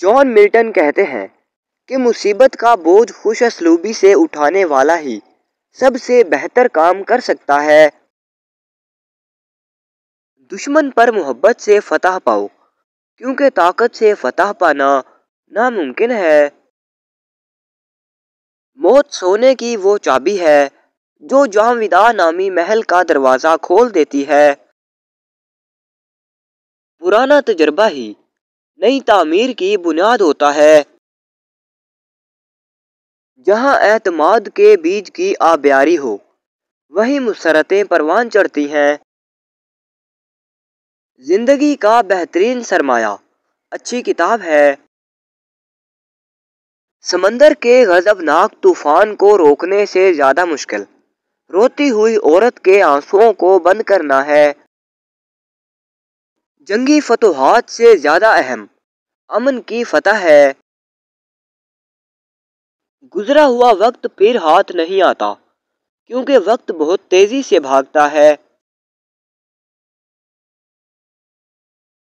John Milton कहते हैं कि मुसीबत का बोझ खुश असलूबी से उठाने वाला ही सबसे बेहतर काम कर सकता है दुश्मन पर मोहब्बत से फतह पाओ क्योंकि ताकत से फतह पाना नामुमकिन है मौत सोने की वो चाबी है जो जहांविदा नामी महल का दरवाज़ा खोल देती है पुराना तजर्बा ही नई तामीर की बुनियाद होता है जहाँ एतमाद के बीज की आबियारी हो वही मुसरतें परवान चढ़ती हैं जिंदगी का बेहतरीन सरमाया अच्छी किताब है समंदर के गजबनाक तूफान को रोकने से ज़्यादा मुश्किल रोती हुई औरत के आंसुओं को बंद करना है जंगी फतूहत से ज़्यादा अहम अमन की फतह है गुज़रा हुआ वक्त फिर हाथ नहीं आता क्योंकि वक्त बहुत तेज़ी से भागता है